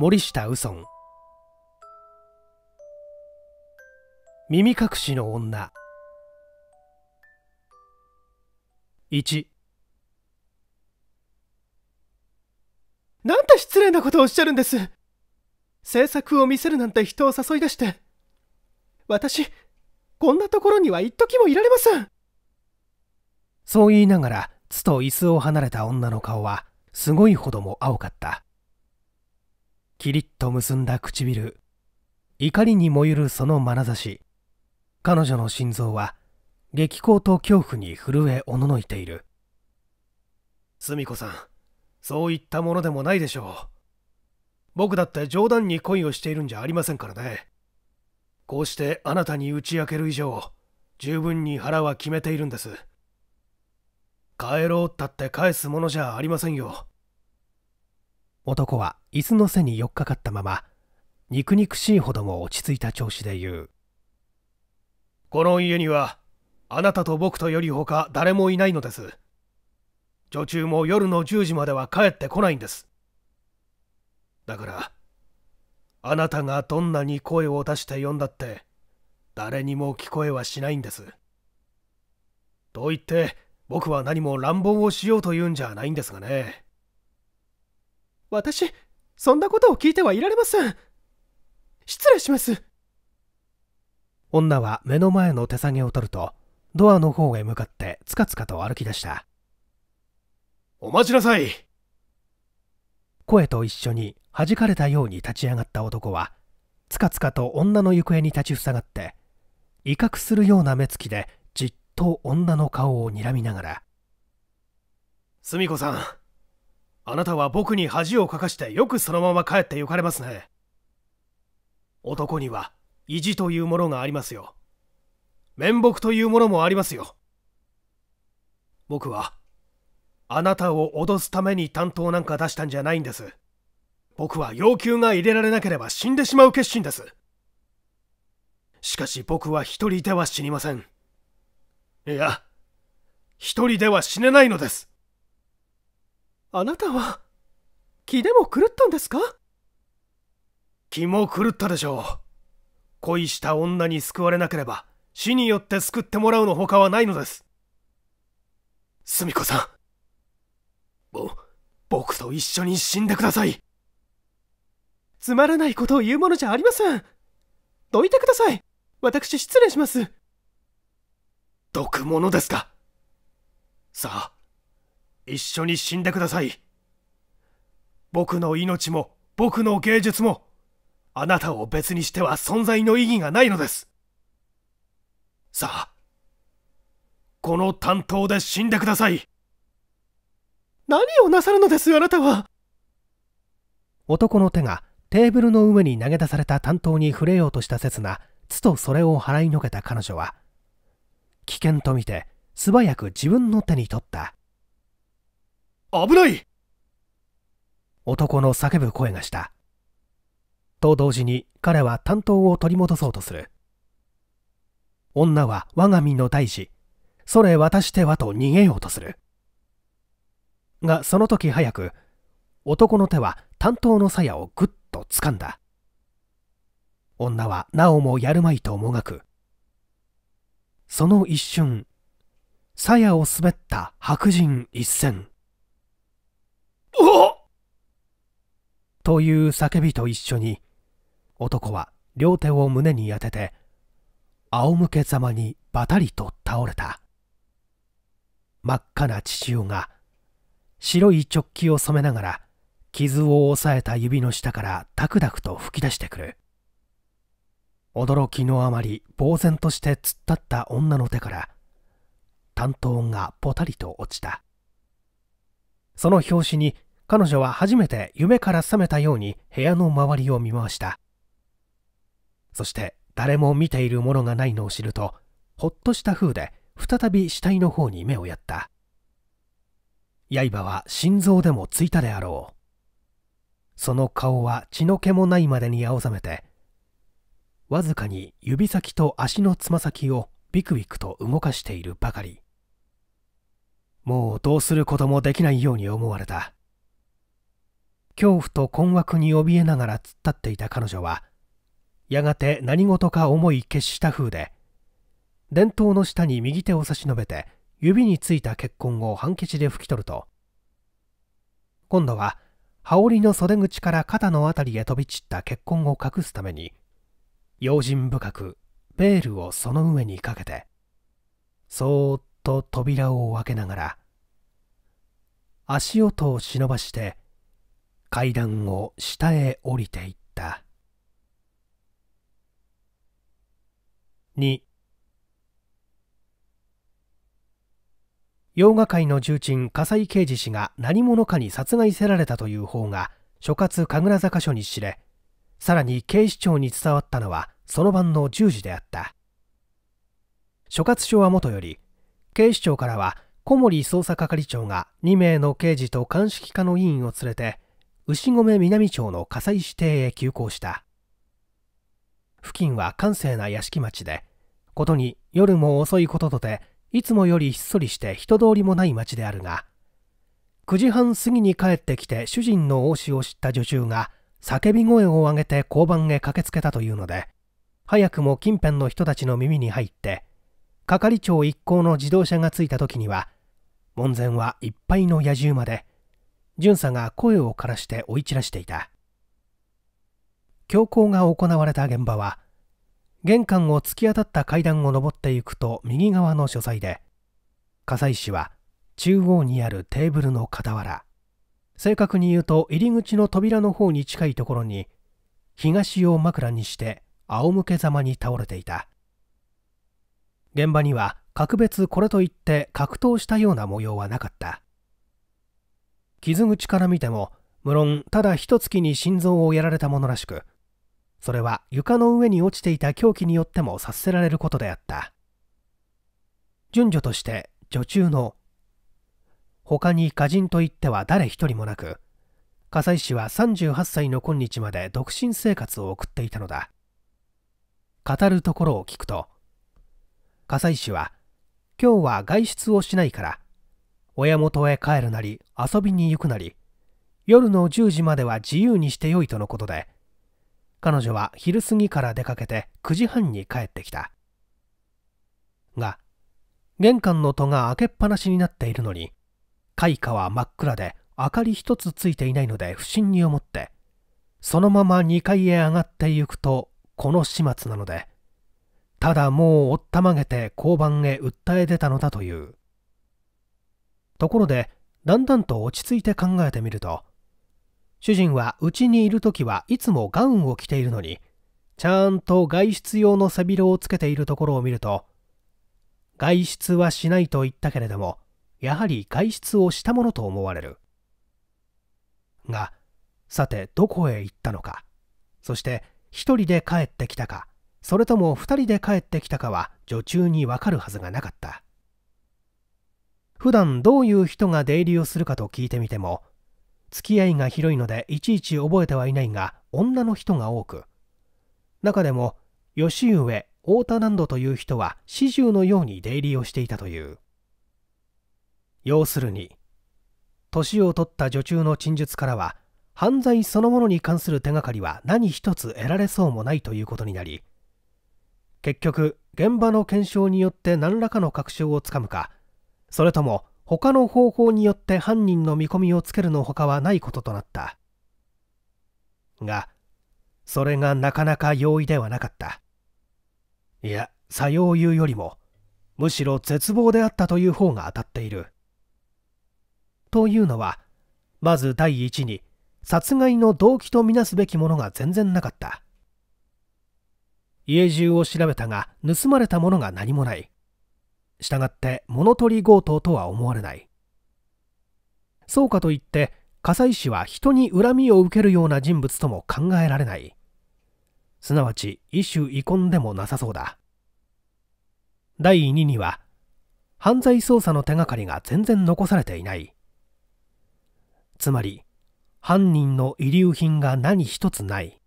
森下右尊耳隠しの女1なんて失礼なことをおっしゃるんです制作を見せるなんて人を誘い出して私こんなところには一時もいられませんそう言いながらつと椅子を離れた女の顔はすごいほども青かったキリッと結んだ唇怒りに燃ゆるその眼差し彼女の心臓は激高と恐怖に震えおののいているミ子さんそういったものでもないでしょう僕だって冗談に恋をしているんじゃありませんからねこうしてあなたに打ち明ける以上十分に腹は決めているんです帰ろうったって返すものじゃありませんよ男は椅子の背に寄っかかったまま肉肉しいほども落ち着いた調子で言うこの家にはあなたと僕とよりほか誰もいないのです女中も夜の10時までは帰ってこないんですだからあなたがどんなに声を出して呼んだって誰にも聞こえはしないんですと言って僕は何も乱暴をしようというんじゃないんですがね私そんなことを聞いてはいられません失礼します女は目の前の手提げを取るとドアの方へ向かってつかつかと歩き出したお待ちなさい声と一緒に弾かれたように立ち上がった男はつかつかと女の行方に立ちふさがって威嚇するような目つきでじっと女の顔を睨みながら「すみこさんあなたは僕に恥をかかしてよくそのまま帰って行かれますね。男には意地というものがありますよ。面目というものもありますよ。僕は、あなたを脅すために担当なんか出したんじゃないんです。僕は要求が入れられなければ死んでしまう決心です。しかし僕は一人では死にません。いや、一人では死ねないのです。あなたは気でも狂ったんですか気も狂ったでしょう恋した女に救われなければ死によって救ってもらうのほかはないのですすみこさんぼ僕と一緒に死んでくださいつまらないことを言うものじゃありませんどいてください私失礼します毒物ですかさあ一緒に死んでください僕の命も僕の芸術もあなたを別にしては存在の意義がないのですさあこの担当で死んでください何をなさるのですあなたは男の手がテーブルの上に投げ出された担当に触れようとした刹那つとそれを払いのけた彼女は危険と見て素早く自分の手に取った危ない男の叫ぶ声がした。と同時に彼は担当を取り戻そうとする。女は我が身の大事、それ渡してはと逃げようとする。がその時早く、男の手は担当の鞘をぐっと掴んだ。女はなおもやるまいともがく。その一瞬、鞘を滑った白人一線。という叫びと一緒に男は両手を胸に当てて仰向けざまにバタリと倒れた真っ赤な父親が白い直キを染めながら傷を押さえた指の下からダクダクと吹き出してくる驚きのあまり呆然として突っ立った女の手から担当がポタリと落ちたその拍子に彼女は初めて夢から覚めたように部屋の周りを見回したそして誰も見ているものがないのを知るとほっとした風で再び死体の方に目をやった刃は心臓でもついたであろうその顔は血の気もないまでに青ざめてわずかに指先と足のつま先をビクビクと動かしているばかりもうどうすることもできないように思われた恐怖と困惑に怯えながら突っ立っていた彼女はやがて何事か思い決した風で電灯の下に右手を差し伸べて指についた血痕をハンケチで拭き取ると今度は羽織の袖口から肩の辺りへ飛び散った血痕を隠すために用心深くベールをその上にかけてそーっと扉を開けながら足音を忍ばして階段を下へ降りていった2洋画界の重鎮笠井啓事氏が何者かに殺害せられたという方が所轄神楽坂署に知れさらに警視庁に伝わったのはその晩の10時であった所轄署はもとより警視庁からは小森捜査係長が2名の刑事と鑑識課の委員を連れて牛込南町の火災指定へ急行した付近は閑静な屋敷町でことに夜も遅いこととていつもよりひっそりして人通りもない町であるが9時半過ぎに帰ってきて主人の応酬を知った女中が叫び声を上げて交番へ駆けつけたというので早くも近辺の人たちの耳に入って係長一行の自動車が着いた時には門前はいっぱいの野獣まで巡査が声を枯らして追い散らしていた強行が行われた現場は玄関を突き当たった階段を上っていくと右側の書斎で笠井氏は中央にあるテーブルの傍ら正確に言うと入り口の扉の方に近いところに東を枕にして仰向けざまに倒れていた現場には格別これといって格闘したような模様はなかった傷口から見ても無論ただ一月に心臓をやられたものらしくそれは床の上に落ちていた凶器によっても察せられることであった順序として女中の他に歌人といっては誰一人もなく笠井氏は38歳の今日まで独身生活を送っていたのだ語るところを聞くと笠井氏は今日は外出をしないから親元へ帰るなり遊びに行くなり夜の10時までは自由にしてよいとのことで彼女は昼過ぎから出かけて9時半に帰ってきたが玄関の戸が開けっぱなしになっているのに開花は真っ暗で明かり一つついていないので不審に思ってそのまま2階へ上がっていくとこの始末なのでただもうおったまげて交番へ訴え出たのだというところでだんだんと落ち着いて考えてみると主人は家にいる時はいつもガウンを着ているのにちゃんと外出用の背広をつけているところを見ると外出はしないと言ったけれどもやはり外出をしたものと思われるがさてどこへ行ったのかそして1人で帰ってきたかそれとも2人で帰ってきたかは女中にわかるはずがなかった普段どういう人が出入りをするかと聞いてみても付き合いが広いのでいちいち覚えてはいないが女の人が多く中でも吉上太田南度という人は始終のように出入りをしていたという要するに年を取った女中の陳述からは犯罪そのものに関する手がかりは何一つ得られそうもないということになり結局現場の検証によって何らかの確証をつかむかそれとも他の方法によって犯人の見込みをつけるのほかはないこととなったがそれがなかなか容易ではなかったいやさよう言うよりもむしろ絶望であったという方が当たっているというのはまず第一に殺害の動機とみなすべきものが全然なかった家中を調べたが盗まれたものが何もないしたがって物取り強盗とは思われないそうかといって笠井氏は人に恨みを受けるような人物とも考えられないすなわち一種遺恨でもなさそうだ第2には犯罪捜査の手がかりが全然残されていないつまり犯人の遺留品が何一つない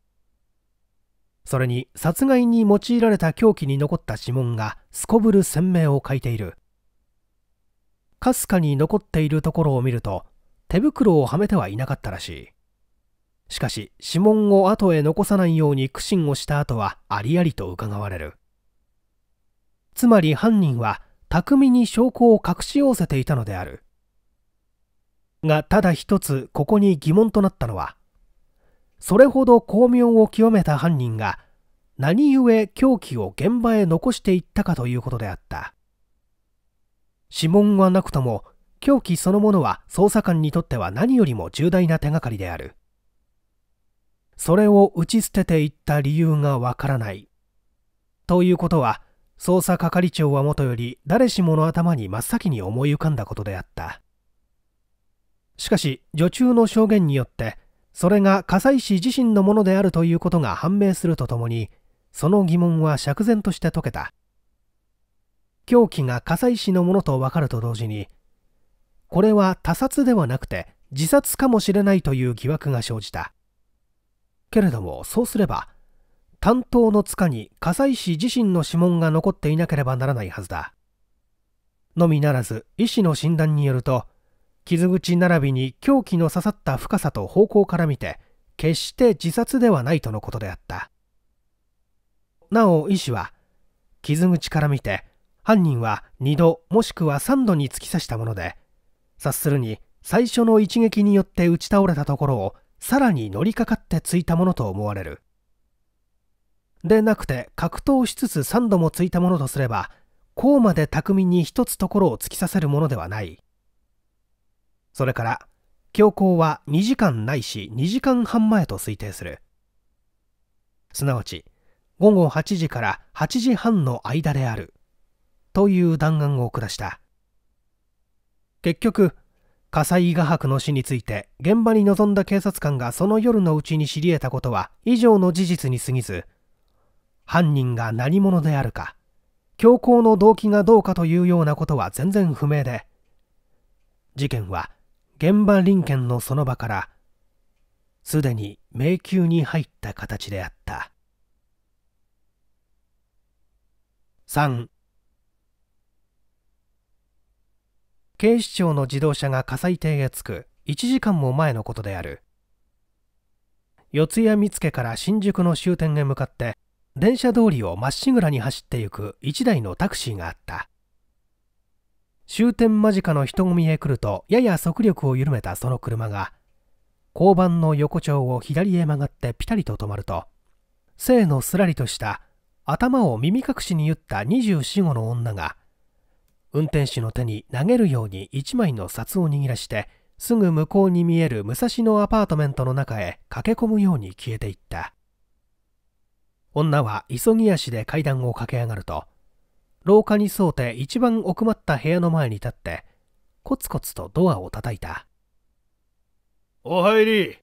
それに殺害に用いられた凶器に残った指紋がすこぶる鮮明を欠いているかすかに残っているところを見ると手袋をはめてはいなかったらしいしかし指紋を後へ残さないように苦心をした後はありありと伺われるつまり犯人は巧みに証拠を隠し寄せていたのであるがただ一つここに疑問となったのはそれほど巧妙を極めた犯人が何故凶器を現場へ残していったかということであった指紋はなくとも凶器そのものは捜査官にとっては何よりも重大な手がかりであるそれを打ち捨てていった理由がわからないということは捜査係長はもとより誰しもの頭に真っ先に思い浮かんだことであったしかし女中の証言によってそれが葛西氏自身のものであるということが判明するとともにその疑問は釈然として解けた凶器が葛西氏のものと分かると同時にこれは他殺ではなくて自殺かもしれないという疑惑が生じたけれどもそうすれば担当の塚に葛西氏自身の指紋が残っていなければならないはずだのみならず医師の診断によると傷口並びに凶器の刺さった深さと方向から見て決して自殺ではないとのことであったなお医師は傷口から見て犯人は2度もしくは3度に突き刺したもので察するに最初の一撃によって打ち倒れたところをさらに乗りかかって突いたものと思われるでなくて格闘しつつ3度も突いたものとすればこうまで巧みに1つところを突き刺せるものではないそれから強行は2時間ないし2時間半前と推定するすなわち午後8時から8時半の間であるという弾丸を下した結局火災画伯の死について現場に臨んだ警察官がその夜のうちに知り得たことは以上の事実に過ぎず犯人が何者であるか強行の動機がどうかというようなことは全然不明で事件は現場臨検のその場からすでに迷宮に入った形であった3警視庁の自動車が火災艇へ着く1時間も前のことである四谷見附から新宿の終点へ向かって電車通りをまっしぐらに走っていく1台のタクシーがあった終点間近の人混みへ来るとやや速力を緩めたその車が交番の横丁を左へ曲がってピタリと止まると性のすらりとした頭を耳隠しに打った2四五の女が運転手の手に投げるように1枚の札を握らしてすぐ向こうに見える武蔵野アパートメントの中へ駆け込むように消えていった女は急ぎ足で階段を駆け上がると廊下に沿うて一番奥まった部屋の前に立ってコツコツとドアを叩いたお入り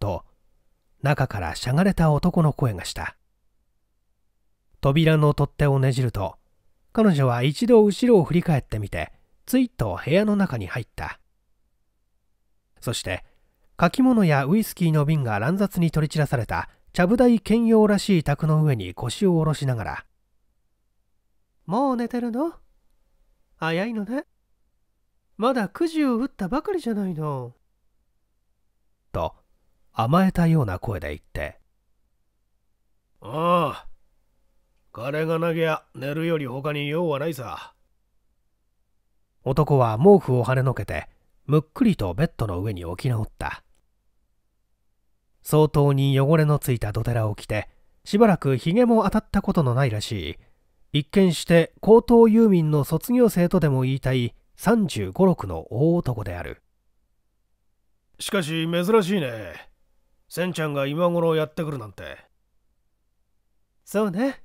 と中からしゃがれた男の声がした扉の取っ手をねじると彼女は一度後ろを振り返ってみてついと部屋の中に入ったそして書き物やウイスキーの瓶が乱雑に取り散らされたちゃぶ台兼用らしい卓の上に腰を下ろしながらもう寝てるの早いのね。まだくじを打ったばかりじゃないの。と、甘えたような声で言って。ああ、金がなきゃ寝るより他に用はないさ。男は毛布をはねのけて、むっくりとベッドの上に置き直った。相当に汚れのついた土寺を着て、しばらくひげも当たったことのないらしい一見して高等遊民の卒業生とでも言いたい35、6の大男である。しかし珍しいね。せんちゃんが今頃やってくるなんて。そうね。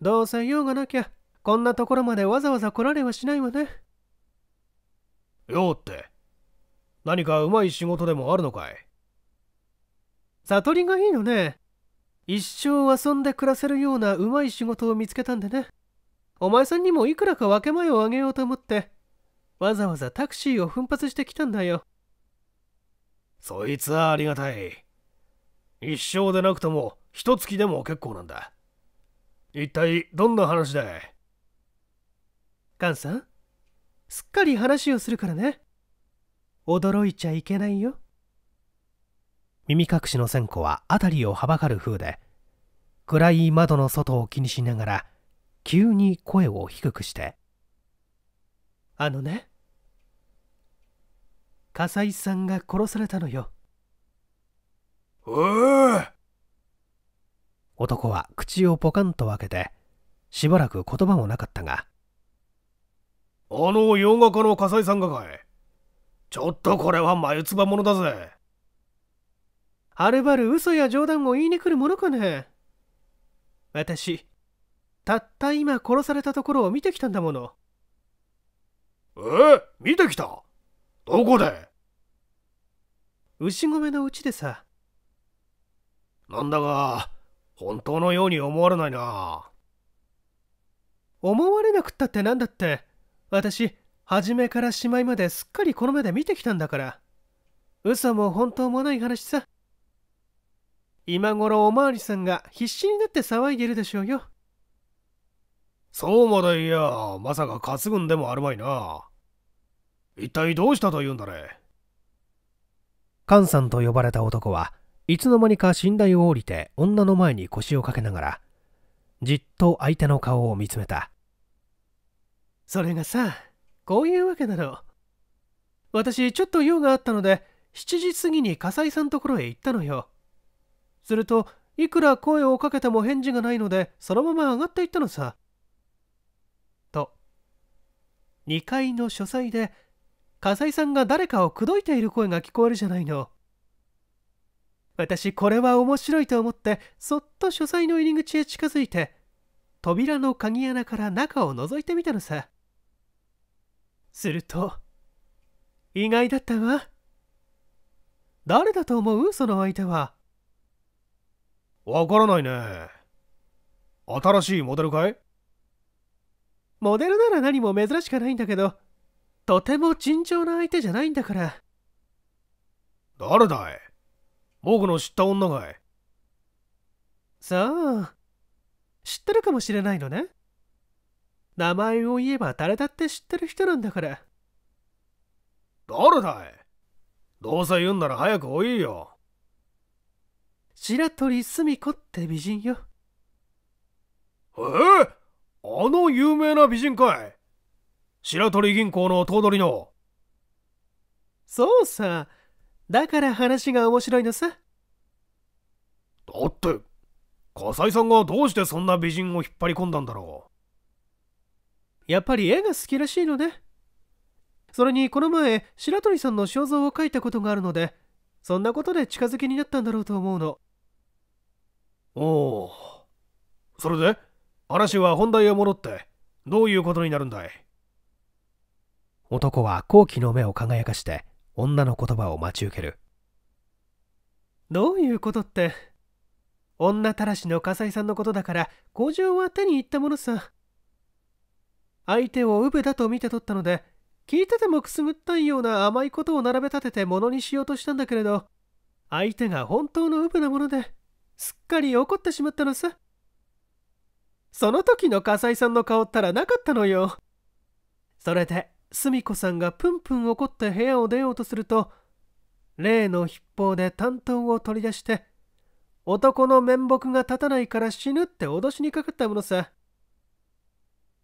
どうせ用がなきゃ、こんなところまでわざわざ来られはしないわね。用って、何かうまい仕事でもあるのかい悟りがいいのね。一生遊んで暮らせるようなうまい仕事を見つけたんでねお前さんにもいくらか分け前をあげようと思ってわざわざタクシーを奮発してきたんだよそいつはありがたい一生でなくとも一月でも結構なんだ一体どんな話だいカンさんすっかり話をするからね驚いちゃいけないよ耳隠しの線香は辺りをはばかる風で暗い窓の外を気にしながら急に声を低くして「あのね笠井さんが殺されたのよ」男は口をポカンと開けてしばらく言葉もなかったが「あの洋画家の笠井さんがかいちょっとこれは眉唾者だぜ」はるばる嘘や冗談を言いに来るものかね私、たった今殺されたところを見てきたんだもの。え見てきたどこで牛込のうちでさ。なんだが、本当のように思われないな。思われなくったってなんだって、私、初めからしまいまですっかりこの目で見てきたんだから。嘘も本当もない話さ。今頃おまわりさんが必死になって騒いでるでしょうよ。そうまでいや、まさか担ぐんでもあるまいな。一体どうしたというんだね。カンさんと呼ばれた男はいつの間にか寝台を降りて女の前に腰をかけながらじっと相手の顔を見つめたそれがさこういうわけなの私ちょっと用があったので7時過ぎに笠井さんところへ行ったのよするといくら声をかけても返事がないのでそのまま上がっていったのさ。と2階の書斎で笠井さんが誰かを口説いている声が聞こえるじゃないの。私これは面白いと思ってそっと書斎の入り口へ近づいて扉の鍵穴から中を覗いてみたのさすると意外だったわ誰だと思うその相手はわからないね。新しいモデルかいモデルなら何も珍しくないんだけど、とても尋常な相手じゃないんだから。誰だい僕の知った女がい。そう。知ってるかもしれないのね。名前を言えば誰だって知ってる人なんだから。誰だいどうせ言うんなら早く追いよ。白鳥澄子って美人よ。えー、あの有名な美人かい白鳥銀行の頭取の。そうさ。だから話が面白いのさ。だって、笠井さんがどうしてそんな美人を引っ張り込んだんだろう。やっぱり絵が好きらしいのね。それにこの前、白鳥さんの肖像を描いたことがあるので、そんなことで近づきになったんだろうと思うの。おおそれで話は本題へ戻ってどういうことになるんだい男は好奇の目を輝かして女の言葉を待ち受けるどういうことって女たらしの笠井さんのことだから五条は手に入ったものさ相手をウブだと見て取ったので聞いててもくすぐったいような甘いことを並べ立ててものにしようとしたんだけれど相手が本当のウブなものですっかり怒ってしまったのさその時の笠井さんの顔ったらなかったのよそれで澄子さんがプンプン怒って部屋を出ようとすると例の筆法で担当を取り出して男の面目が立たないから死ぬって脅しにかかったものさ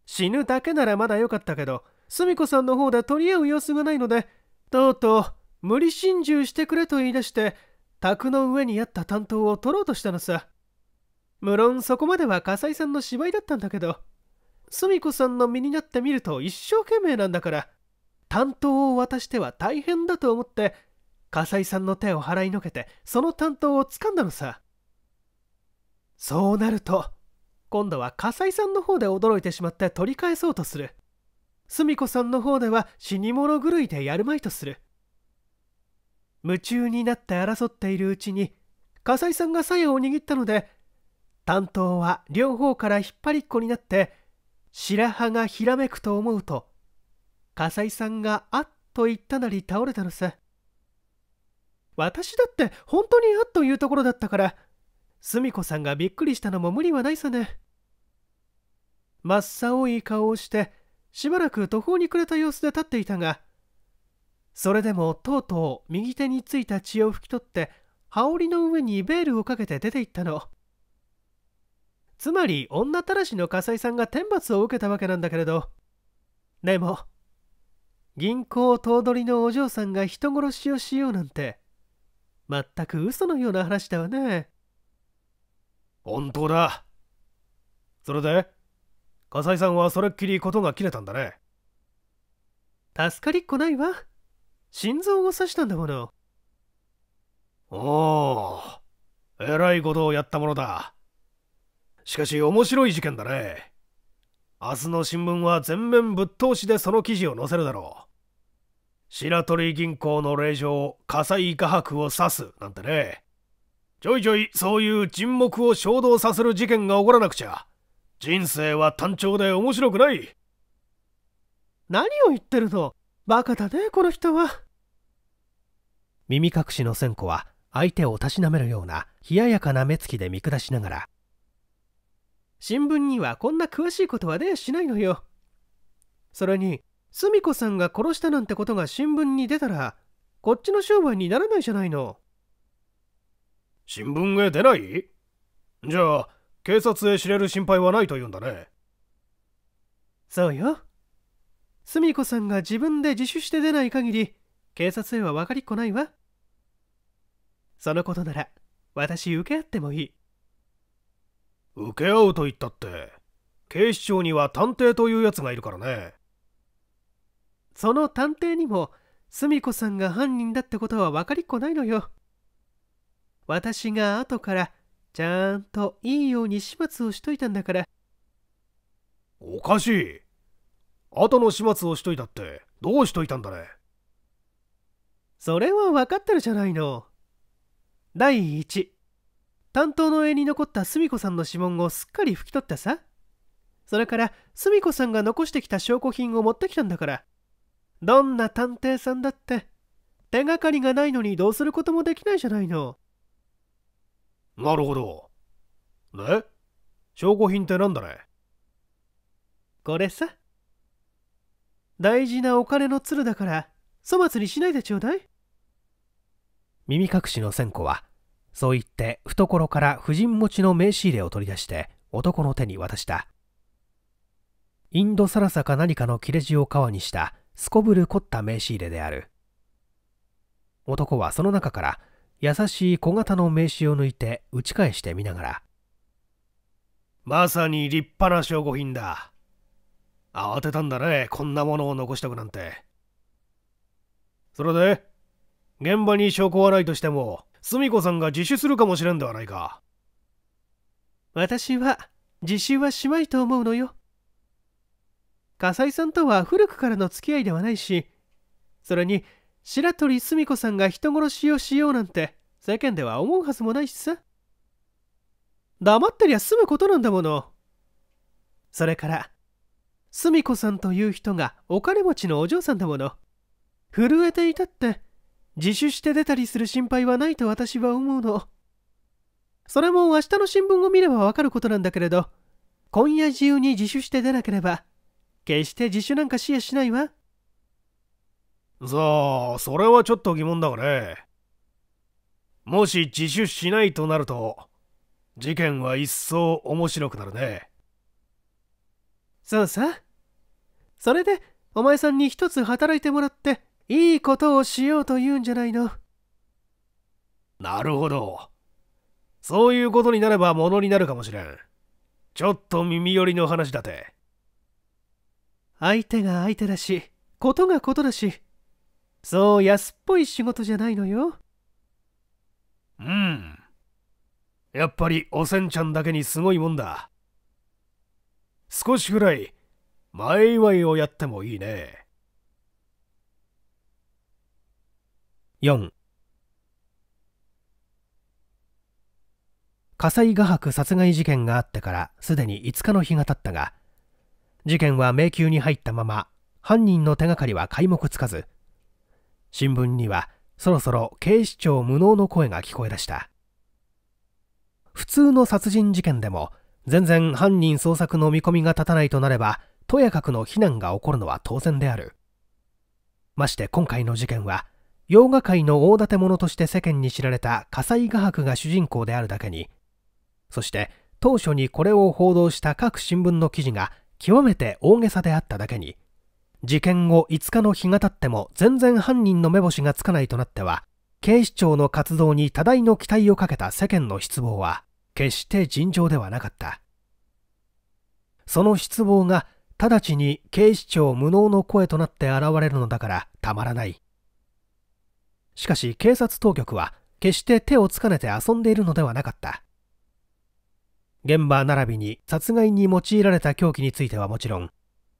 死ぬだけならまだ良かったけど澄子さんの方で取り合う様子がないのでとうとう無理心中してくれと言い出して卓の上にあった担当を取ろうとしたのさ無論そこまでは笠井さんの芝居だったんだけど純子さんの身になってみると一生懸命なんだから担当を渡しては大変だと思って笠井さんの手を払いのけてその担当を掴んだのさそうなると今度は笠井さんの方で驚いてしまって取り返そうとする純子さんの方では死に物狂いでやるまいとする夢中になって争っているうちに笠井さんが鞘を握ったので担当は両方から引っ張りっこになって白羽がひらめくと思うと笠井さんがあっと言ったなり倒れたのさ私だって本当にあっというところだったから純子さんがびっくりしたのも無理はないさね真っ青い顔をしてしばらく途方に暮れた様子で立っていたがそれでもとうとう右手についた血を拭き取って羽織の上にベールをかけて出て行ったのつまり女たらしの笠井さんが天罰を受けたわけなんだけれどでも銀行頭取のお嬢さんが人殺しをしようなんて全く嘘のような話だわね本当だそれで笠井さんはそれっきり事が切れたんだね助かりっこないわ心臓を刺したんだもの。おお、えらいことをやったものだ。しかし面白い事件だね。明日の新聞は全面ぶっ通しでその記事を載せるだろう。白鳥銀行の令嬢、火災画伯を刺すなんてね。ちょいちょいそういう沈黙を衝動させる事件が起こらなくちゃ。人生は単調で面白くない。何を言ってるのバカだね、この人は。耳隠しの千子は相手をたしなめるような冷ややかな目つきで見下しながら新聞にはこんな詳しいことはねしないのよそれにすみ子さんが殺したなんてことが新聞に出たらこっちの商売にならないじゃないの新聞へ出ないじゃあ警察へ知れる心配はないというんだねそうよすみ子さんが自分で自首して出ない限り警察へは分かりっこないわそのことなら私受け合ってもいい受け合うと言ったって警視庁には探偵というやつがいるからねその探偵にもす子さんが犯人だってことは分かりっこないのよ私が後からちゃんといいように始末をしといたんだからおかしい後の始末をしといたってどうしといたんだねそれは分かってるじゃないの。第1担当の絵に残ったすみこさんの指紋をすっかり拭き取ったさそれからすみこさんが残してきた証拠品を持ってきたんだからどんな探偵さんだって手がかりがないのにどうすることもできないじゃないのなるほどで、証拠品ってなんだねこれさ大事なお金の鶴だから粗末にしないでちょうだい耳隠しの線香はそう言って懐から婦人持ちの名刺入れを取り出して男の手に渡したインドサラサか何かの切れ字を皮にしたすこぶる凝った名刺入れである男はその中から優しい小型の名刺を抜いて打ち返してみながらまさに立派な証拠品だ慌てたんだねこんなものを残しとくなんてそれで現場に証拠はないとしても、純子さんが自首するかもしれんではないか。私は、自首はしまいと思うのよ。笠井さんとは古くからの付き合いではないし、それに、白鳥すみ子さんが人殺しをしようなんて、世間では思うはずもないしさ。黙ってりゃ済むことなんだもの。それから、す子さんという人がお金持ちのお嬢さんだもの。震えていたって自首して出たりする心配はないと私は思うのそれも明日の新聞を見ればわかることなんだけれど今夜中に自首して出なければ決して自首なんかェアしないわさあそれはちょっと疑問だがねもし自首しないとなると事件は一層面白くなるねそうさそれでお前さんに一つ働いてもらっていいことをしようと言うんじゃないのなるほどそういうことになればものになるかもしれんちょっと耳寄りの話だて相手が相手だしことがことだしそう安っぽい仕事じゃないのようんやっぱりおせんちゃんだけにすごいもんだ少しぐらい前祝いをやってもいいね。4火災画伯殺害事件があってからすでに5日の日が経ったが事件は迷宮に入ったまま犯人の手がかりは皆目つかず新聞にはそろそろ警視庁無能の声が聞こえ出した普通の殺人事件でも全然犯人捜索の見込みが立たないとなればとやかくの非難が起こるのは当然であるまして今回の事件は洋画界の大建物として世間に知られた火災画伯が主人公であるだけにそして当初にこれを報道した各新聞の記事が極めて大げさであっただけに事件後5日の日が経っても全然犯人の目星がつかないとなっては警視庁の活動に多大の期待をかけた世間の失望は決して尋常ではなかったその失望が直ちに警視庁無能の声となって現れるのだからたまらないしかし警察当局は決して手をつかねて遊んでいるのではなかった現場並びに殺害に用いられた凶器についてはもちろん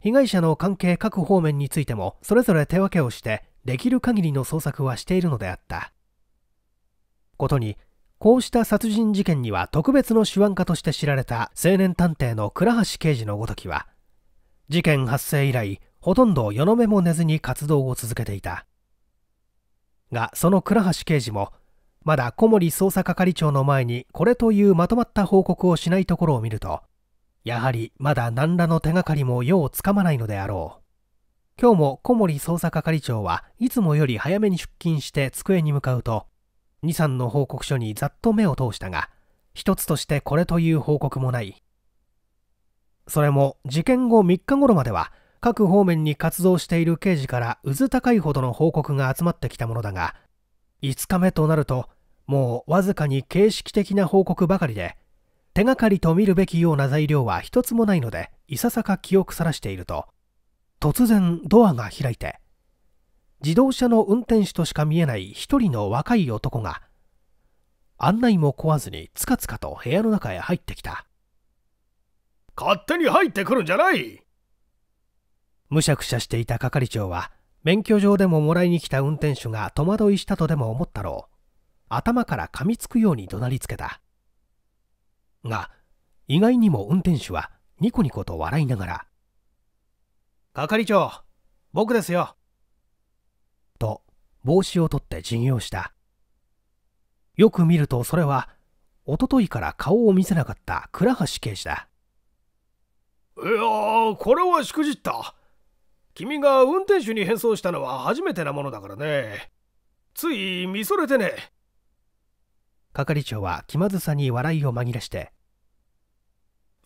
被害者の関係各方面についてもそれぞれ手分けをしてできる限りの捜索はしているのであったことにこうした殺人事件には特別の手腕家として知られた青年探偵の倉橋刑事のごときは事件発生以来ほとんど世の目も寝ずに活動を続けていたがその倉橋刑事もまだ小森捜査係長の前にこれというまとまった報告をしないところを見るとやはりまだ何らの手がかりもよをつかまないのであろう今日も小森捜査係長はいつもより早めに出勤して机に向かうと2。3の報告書にざっと目を通したが一つとしてこれという報告もないそれも事件後3日頃までは各方面に活動している刑事からうず高いほどの報告が集まってきたものだが5日目となるともうわずかに形式的な報告ばかりで手がかりと見るべきような材料は一つもないのでいささか記憶さらしていると突然ドアが開いて自動車の運転手としか見えない一人の若い男が案内も壊ずにつかつかと部屋の中へ入ってきた勝手に入ってくるんじゃないむしゃくしゃしていた係長は免許状でももらいに来た運転手が戸惑いしたとでも思ったろう頭から噛みつくように怒鳴りつけたが意外にも運転手はニコニコと笑いながら「係長僕ですよ」と帽子を取って授業したよく見るとそれはおとといから顔を見せなかった倉橋刑事だいやこれはしくじった君が運転手に変装したのは初めてなものだからねつい見それてね係長は気まずさに笑いを紛らして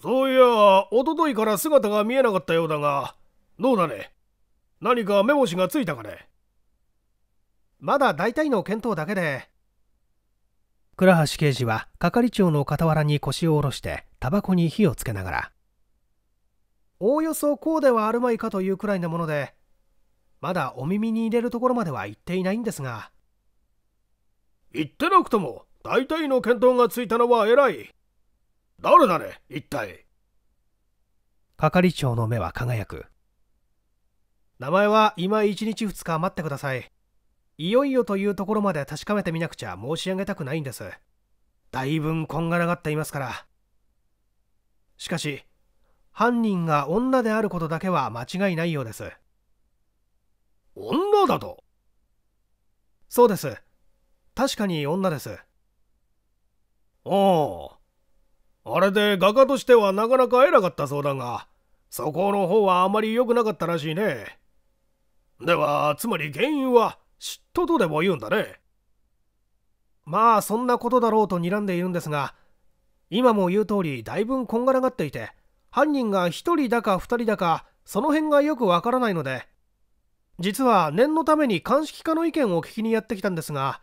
そういやおとといから姿が見えなかったようだがどうだね何か目星がついたかねまだ大体の見当だけで倉橋刑事は係長の傍らに腰を下ろしてタバコに火をつけながらおおよそこうではあるまいかというくらいなものでまだお耳に入れるところまでは行っていないんですが言ってなくとも大体の見当がついたのは偉い誰だね一体係長の目は輝く名前は今1日2日待ってくださいいよいよというところまで確かめてみなくちゃ申し上げたくないんですだいぶんこんがらがっていますからしかし犯人が女であることだけは間違いないようです女だとそうです確かに女ですあああれで画家としてはなかなか偉かったそうだがそこの方はあまり良くなかったらしいねではつまり原因は嫉妬とでも言うんだねまあそんなことだろうと睨んでいるんですが今も言う通りだいぶこんがらがっていて犯人が1人だか2人だかその辺がよくわからないので実は念のために鑑識課の意見を聞きにやってきたんですが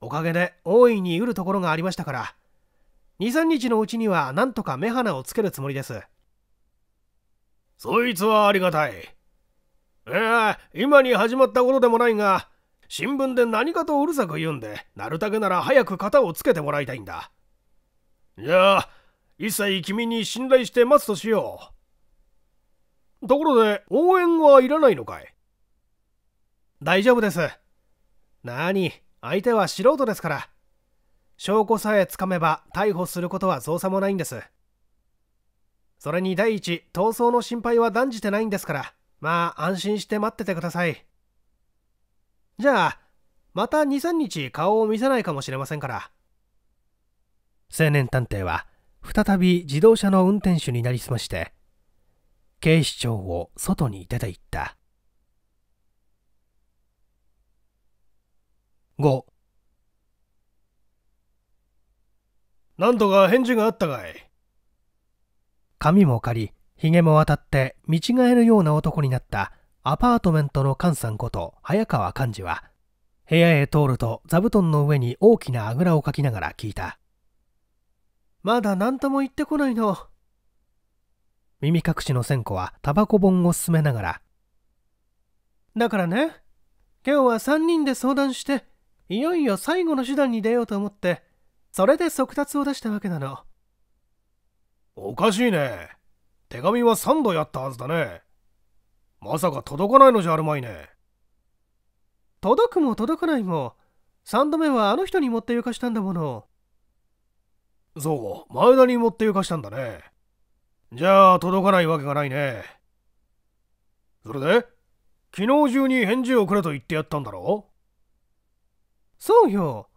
おかげで大いに得るところがありましたから23日のうちにはなんとか目鼻をつけるつもりですそいつはありがたいえ今に始まったことでもないが新聞で何かとうるさく言うんでなるたけなら早く型をつけてもらいたいんだじゃあ一切君に信頼して待つとしよう。ところで、応援はいらないのかい大丈夫です。なに、相手は素人ですから。証拠さえつかめば逮捕することは造作もないんです。それに第一、逃走の心配は断じてないんですから、まあ安心して待っててください。じゃあ、また2、3日顔を見せないかもしれませんから。青年探偵は再び自動車の運転手になりすまして警視庁を外に出て行った5なんとか返事があったかい髪も借りひげも渡って見違えるような男になったアパートメントの菅さんこと早川幹事は部屋へ通ると座布団の上に大きなあぐらをかきながら聞いたまだ何とも言ってこないの。耳隠しの線子はタバコ本を進めながら。だからね、今日は3人で相談して、いよいよ最後の手段に出ようと思って、それで速達を出したわけなの。おかしいね。手紙は3度やったはずだね。まさか届かないのじゃあるまいね。届くも届かないも、3度目はあの人に持ってゆかしたんだもの。そう、前田に持ってゆかしたんだね。じゃあ、届かないわけがないね。それで昨日中に返事をくれと言ってやったんだろそうよ。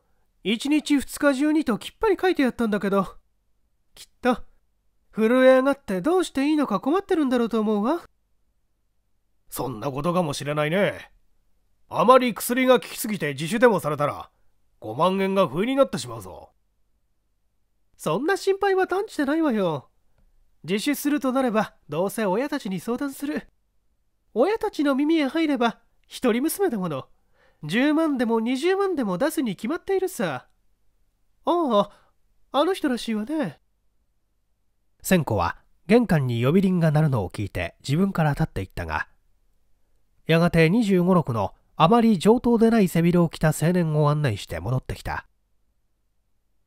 一日二日中にときっぱり書いてやったんだけど、きっと、震え上がってどうしていいのか困ってるんだろうと思うわ。そんなことかもしれないね。あまり薬が効きすぎて自首でもされたら、5万円が不意になってしまうぞ。そんな心配は断じてないわよ。自首するとなれば、どうせ親たちに相談する。親たちの耳へ入れば、一人娘だもの。10万でも20万でも出すに決まっているさ。ああ、あの人らしいわね。千子は玄関に呼び鈴が鳴るのを聞いて自分から立っていったが、やがて25、6のあまり上等でない背広を着た青年を案内して戻ってきた。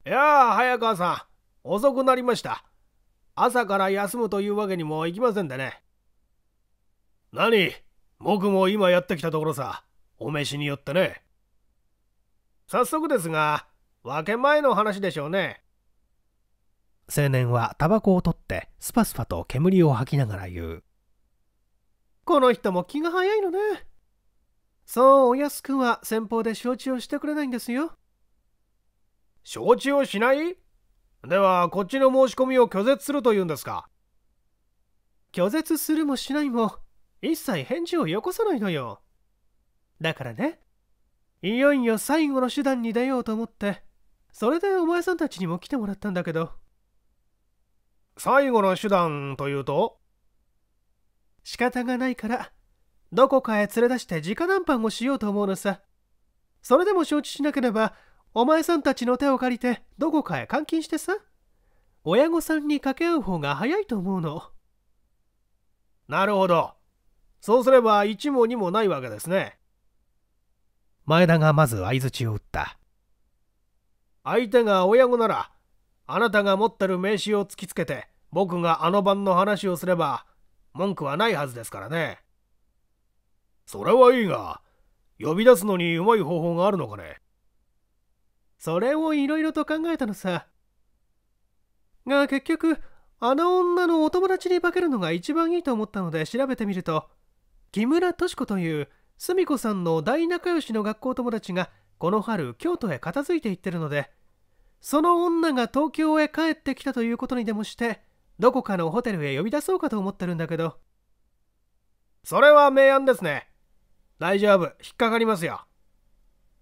いやあ、早川さん、遅くなりました。朝から休むというわけにもいきませんでね。何僕も今やってきたところさ、お召しによってね。早速ですが、分け前の話でしょうね。青年はタバコを取ってスパスパと煙を吐きながら言う。この人も気が早いのね。そうお安くは先方で承知をしてくれないんですよ。承知をしないではこっちの申し込みを拒絶するというんですか拒絶するもしないも一切返事をよこさないのよだからねいよいよ最後の手段に出ようと思ってそれでお前さんたちにも来てもらったんだけど最後の手段というと仕方がないからどこかへ連れ出して直談判をしようと思うのさそれでも承知しなければお前さんたちの手を借りてどこかへ監禁してさ親御さんに掛け合う方が早いと思うのなるほどそうすれば一も二もないわけですね前田がまず相づちを打った相手が親子ならあなたが持ってる名刺を突きつけて僕があの晩の話をすれば文句はないはずですからねそれはいいが呼び出すのにうまい方法があるのかねそれをいろいろと考えたのさが結局あの女のお友達に化けるのが一番いいと思ったので調べてみると木村敏子というすみ子さんの大仲良しの学校友達がこの春京都へ片付いていってるのでその女が東京へ帰ってきたということにでもしてどこかのホテルへ呼び出そうかと思ってるんだけどそれは明暗ですね大丈夫引っかかりますよ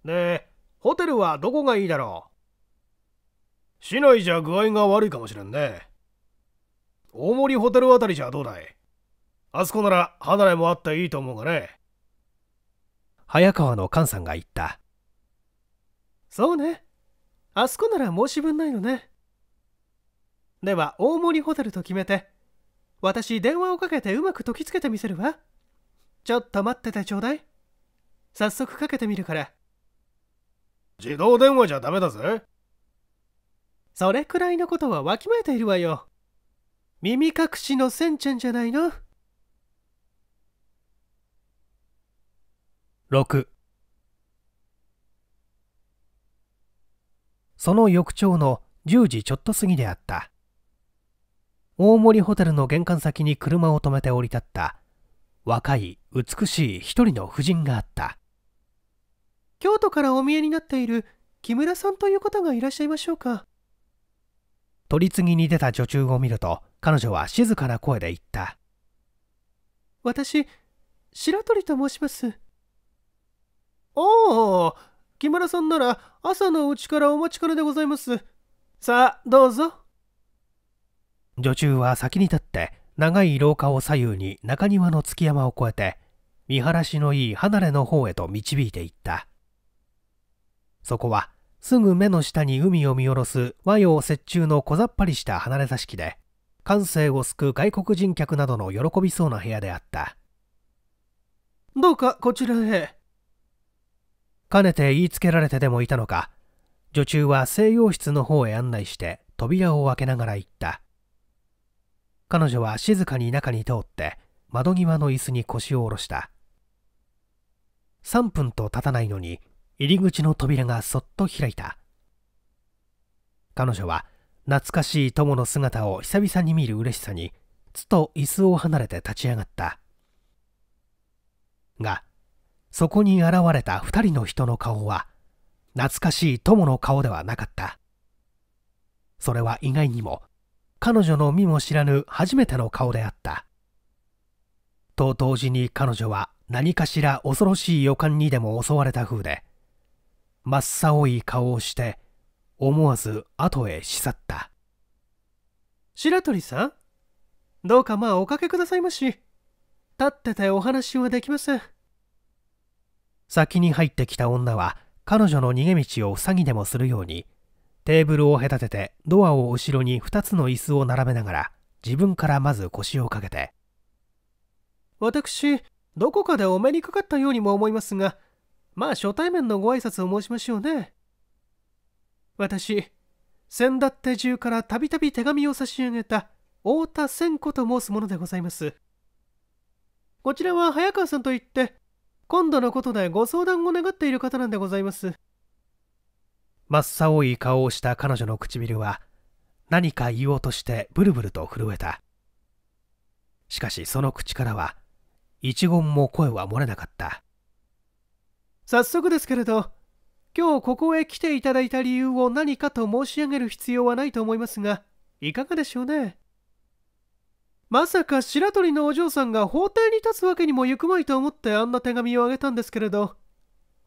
でホテルはどこがいいだろう市内じゃ具合が悪いかもしれんね。大森ホテルあたりじゃどうだいあそこなら離れもあっていいと思うがね。早川の菅さんが言った。そうね。あそこなら申し分ないよね。では大森ホテルと決めて。私電話をかけてうまく解きつけてみせるわ。ちょっと待っててちょうだい。早速かけてみるから。自動電話じゃダメだぜそれくらいのことはわきまえているわよ耳隠しのセンちゃんじゃないの6その翌朝の10時ちょっと過ぎであった大森ホテルの玄関先に車を止めて降り立った若い美しい一人の婦人があった京都からお見えになっている木村さんという方がいらっしゃいましょうか取り次ぎに出た女中を見ると彼女は静かな声で言った私白鳥と申しますおお木村さんなら朝のうちからお待ちかねでございますさあどうぞ女中は先に立って長い廊下を左右に中庭の築山を越えて見晴らしのいい離れの方へと導いていったそこは、すぐ目の下に海を見下ろす和洋折衷の小ざっぱりした離れ座敷で、感性を救う外国人客などの喜びそうな部屋であった。どうかこちらへ。かねて言いつけられてでもいたのか、女中は西洋室の方へ案内して扉を開けながら行った。彼女は静かに中に通って窓際の椅子に腰を下ろした。3分と経たないのに入り口の扉がそっと開いた彼女は懐かしい友の姿を久々に見る嬉しさにつと椅子を離れて立ち上がったがそこに現れた2人の人の顔は懐かしい友の顔ではなかったそれは意外にも彼女の身も知らぬ初めての顔であったと同時に彼女は何かしら恐ろしい予感にでも襲われた風で真っ青い顔をして思わず後へし去った白鳥さんどうかまあおかけくださいまし立っててお話はできません先に入ってきた女は彼女の逃げ道を塞ぎでもするようにテーブルを隔ててドアを後ろに2つの椅子を並べながら自分からまず腰をかけて私どこかでお目にかかったようにも思いますがまあ初対面のご挨拶を申しましょうね。私、先だって中からたびたび手紙を差し上げた太田千子と申す者でございます。こちらは早川さんといって、今度のことでご相談を願っている方なんでございます。真っ青い顔をした彼女の唇は、何か言おうとしてブルブルと震えた。しかしその口からは、一言も声は漏れなかった。早速ですけれど今日ここへ来ていただいた理由を何かと申し上げる必要はないと思いますがいかがでしょうねまさか白鳥のお嬢さんが法廷に立つわけにも行くまいと思ってあんな手紙をあげたんですけれど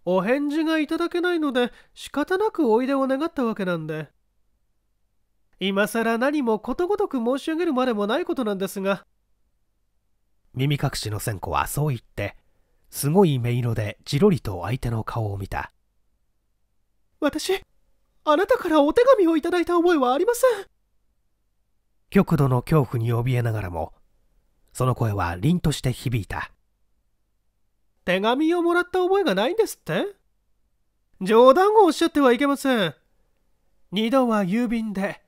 お返事がいただけないので仕方なくおいでを願ったわけなんで今さら何もことごとく申し上げるまでもないことなんですが耳隠しの線香はそう言ってすごい目色でじろりと相手の顔を見た私あなたからお手紙をいただいた覚えはありません極度の恐怖に怯えながらもその声は凛として響いた手紙をもらった覚えがないんですって冗談をおっしゃってはいけません二度は郵便で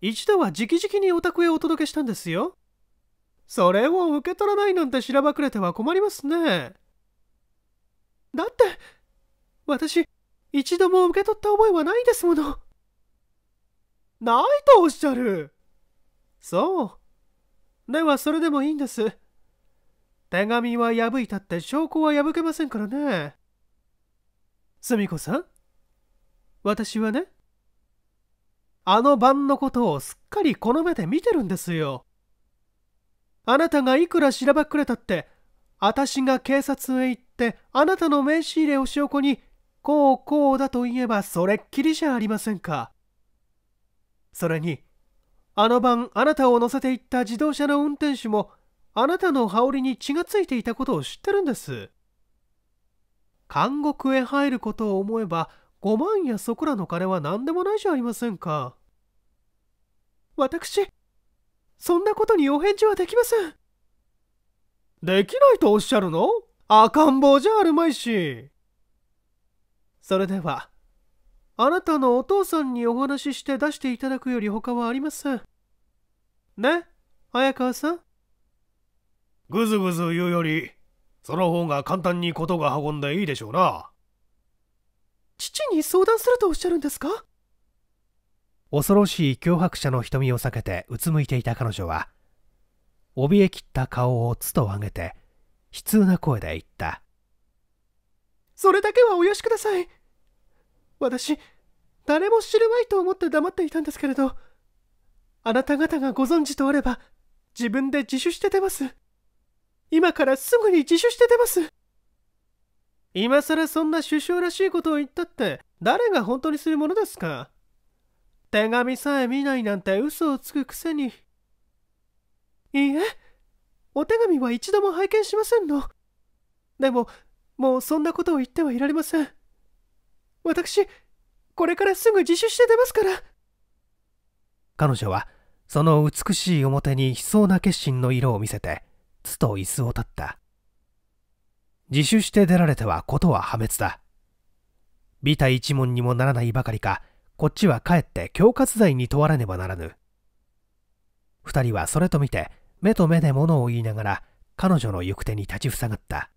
一度は直々にお宅へお届けしたんですよそれを受け取らないなんてしらばくれては困りますねだって私一度も受け取った覚えはないですものないとおっしゃるそうではそれでもいいんです手紙は破いたって証拠は破けませんからねすみこさん私はねあの晩のことをすっかりこの目で見てるんですよあなたがいくらしらばっくれたって私が警察へ行ってあなたの名刺入れを証拠にこうこうだと言えばそれっきりじゃありませんかそれにあの晩あなたを乗せていった自動車の運転手もあなたの羽織に血がついていたことを知ってるんです監獄へ入ることを思えば5万やそこらの金は何でもないじゃありませんか私そんなことにお返事はできませんできないとおっしゃるの赤ん坊じゃあるまいし。それでは、あなたのお父さんにお話しして出していただくより他はありません。ね、早川さん。ぐずぐず言うより、その方が簡単に事が運んでいいでしょうな。父に相談するとおっしゃるんですか恐ろしい脅迫者の瞳を避けてうつむいていた彼女は怯えきった顔をつと上げて悲痛な声で言ったそれだけはお許しください私誰も知るまいと思って黙っていたんですけれどあなた方がご存知とあれば自分で自首して出ます今からすぐに自首して出ます今さらそんな首相らしいことを言ったって誰が本当にするものですか手紙さえ見ないなんて嘘をつくくせにいいえお手紙は一度も拝見しませんのでももうそんなことを言ってはいられません私これからすぐ自首して出ますから彼女はその美しい表に悲壮な決心の色を見せてつと椅子を立った自首して出られてはことは破滅だ美た一門にもならないばかりかこっちはかえって恐喝罪に問われねばならぬ2人はそれと見て目と目で物を言いながら彼女の行く手に立ちふさがった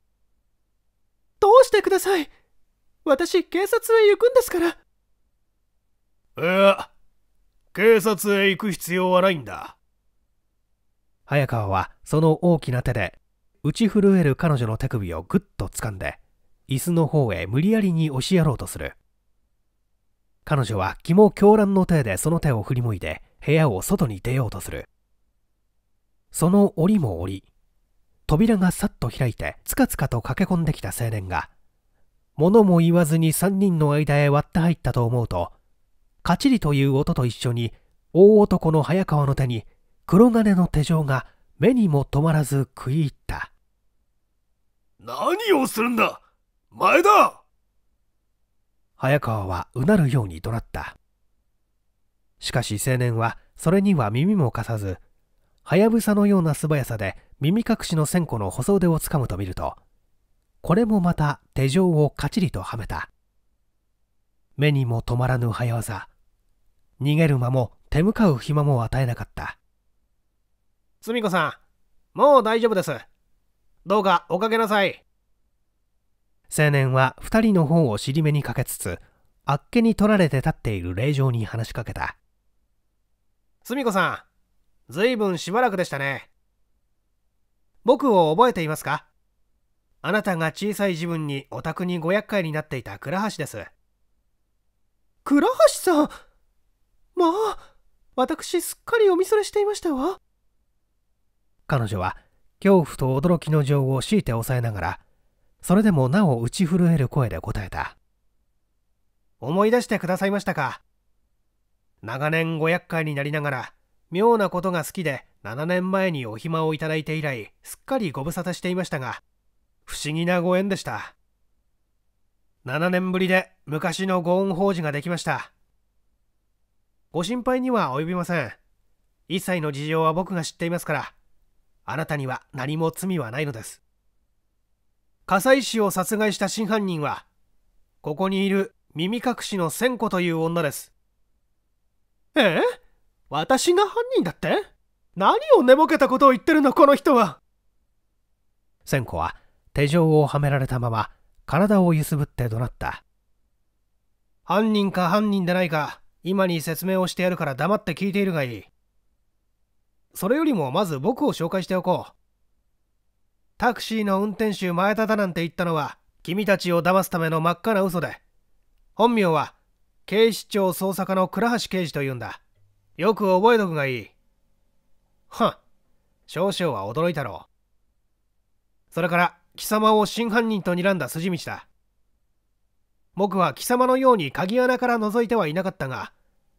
どうしてください私警察へ行くんですからいや警察へ行く必要はないんだ早川はその大きな手で打ち震える彼女の手首をぐっと掴んで椅子の方へ無理やりに押しやろうとする彼女は肝狂乱の手でその手を振り向いて部屋を外に出ようとするその檻も檻扉がさっと開いてつかつかと駆け込んできた青年が物も言わずに3人の間へ割って入ったと思うとカチリという音と一緒に大男の早川の手に黒金の手錠が目にも止まらず食い入った何をするんだ前だ早川はうなるように怒鳴ったしかし青年はそれには耳も貸さずはやぶさのような素早さで耳隠しの線香の細腕をつかむと見るとこれもまた手錠をかちりとはめた目にも止まらぬ早業逃げる間も手向かう暇も与えなかったすみこさんもう大丈夫ですどうかおかけなさい青年は2人の方を尻目にかけつつあっけに取られて立っている令場に話しかけたすみこさんずいぶんしばらくでしたね。僕を覚えていますかあなたが小さい自分にお宅にご厄介になっていた倉橋です。倉橋さんまあ、私すっかりお見それしていましたわ。彼女は恐怖と驚きの情を強いて抑えながら、それでもなお打ち震える声で答えた。思い出してくださいましたか長年ご厄介になりながら、妙なことが好きで7年前にお暇をいただいて以来すっかりご無沙汰していましたが不思議なご縁でした7年ぶりで昔のご恩法事ができましたご心配には及びません一切の事情は僕が知っていますからあなたには何も罪はないのです葛西氏を殺害した真犯人はここにいる耳隠しの千子という女ですええ私が犯人だって何を寝ぼけたことを言ってるのこの人は千子は手錠をはめられたまま体を揺すぶって怒鳴った犯人か犯人でないか今に説明をしてやるから黙って聞いているがいいそれよりもまず僕を紹介しておこうタクシーの運転手前田だなんて言ったのは君たちを騙すための真っ赤な嘘で本名は警視庁捜査課の倉橋刑事というんだよく覚えとくがいい。はん。少々は驚いたろう。それから、貴様を真犯人と睨んだ筋道だ。僕は貴様のように鍵穴から覗いてはいなかったが、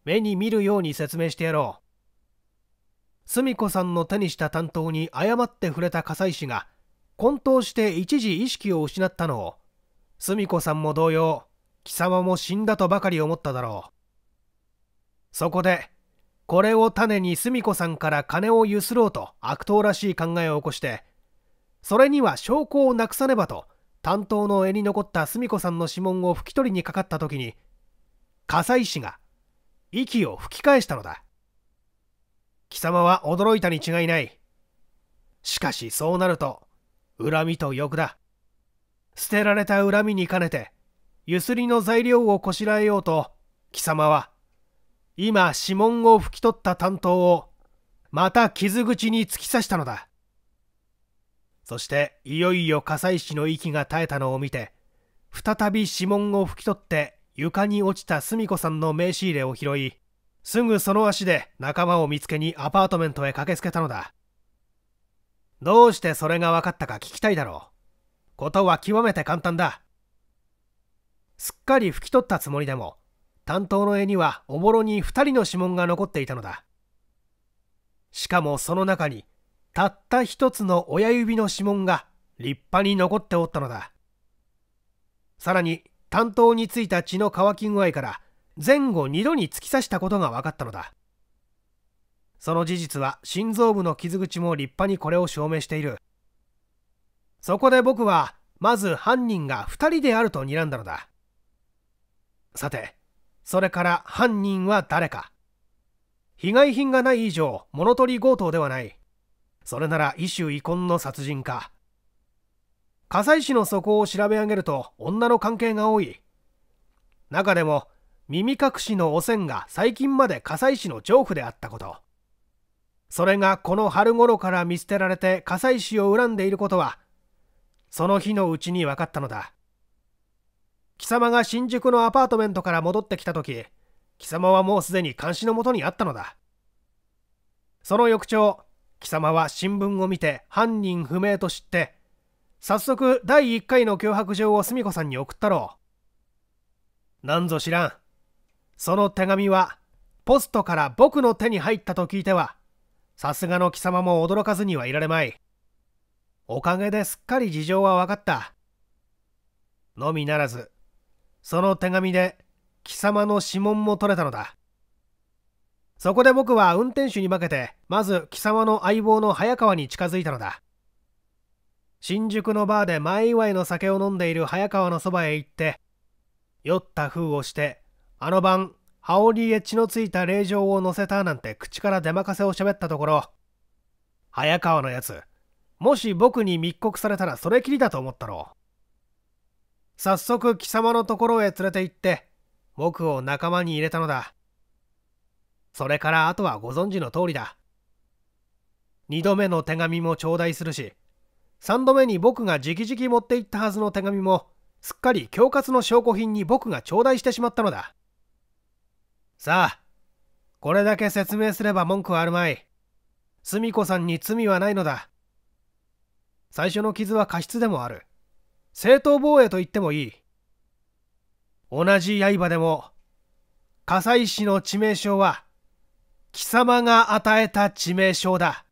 目に見るように説明してやろう。すみこさんの手にした担当に誤って触れた笠井氏が、混沌して一時意識を失ったのを、す子さんも同様、貴様も死んだとばかり思っただろう。そこで、これを種に澄子さんから金をゆすろうと悪党らしい考えを起こしてそれには証拠をなくさねばと担当の絵に残った澄子さんの指紋を拭き取りにかかった時に笠井氏が息を吹き返したのだ貴様は驚いたに違いないしかしそうなると恨みと欲だ捨てられた恨みに兼ねてゆすりの材料をこしらえようと貴様は今指紋を拭き取った担当をまた傷口に突き刺したのだそしていよいよ火災氏の息が絶えたのを見て再び指紋を拭き取って床に落ちた澄子さんの名刺入れを拾いすぐその足で仲間を見つけにアパートメントへ駆けつけたのだどうしてそれが分かったか聞きたいだろうことは極めて簡単だすっかり拭き取ったつもりでも担当の絵にはおもろに2人の指紋が残っていたのだしかもその中にたった一つの親指の指紋が立派に残っておったのださらに担当についた血の乾き具合から前後2度に突き刺したことが分かったのだその事実は心臓部の傷口も立派にこれを証明しているそこで僕はまず犯人が2人であると睨んだのださてそれから犯人は誰か被害品がない以上物取り強盗ではないそれなら異種遺恨の殺人か火西市の底を調べ上げると女の関係が多い中でも耳隠しの汚染が最近まで火西市の上府であったことそれがこの春頃から見捨てられて加西市を恨んでいることはその日のうちに分かったのだ貴様が新宿のアパートメントから戻ってきた時貴様はもうすでに監視のもとにあったのだその翌朝貴様は新聞を見て犯人不明と知って早速第1回の脅迫状を澄子さんに送ったろうなんぞ知らんその手紙はポストから僕の手に入ったと聞いてはさすがの貴様も驚かずにはいられまいおかげですっかり事情は分かったのみならずその手紙で貴様の指紋も取れたのだそこで僕は運転手に化けてまず貴様の相棒の早川に近づいたのだ新宿のバーで前祝いの酒を飲んでいる早川のそばへ行って酔った封をしてあの晩羽織へ血のついた令状を載せたなんて口から出まかせを喋ったところ早川のやつもし僕に密告されたらそれきりだと思ったろう早速貴様のところへ連れて行って僕を仲間に入れたのだそれからあとはご存知の通りだ2度目の手紙も頂戴するし3度目に僕が直々持って行ったはずの手紙もすっかり恐喝の証拠品に僕が頂戴してしまったのださあこれだけ説明すれば文句はあるまいす子さんに罪はないのだ最初の傷は過失でもある正当防衛と言ってもいい同じ刃でも加西市の致命傷は貴様が与えた致命傷だ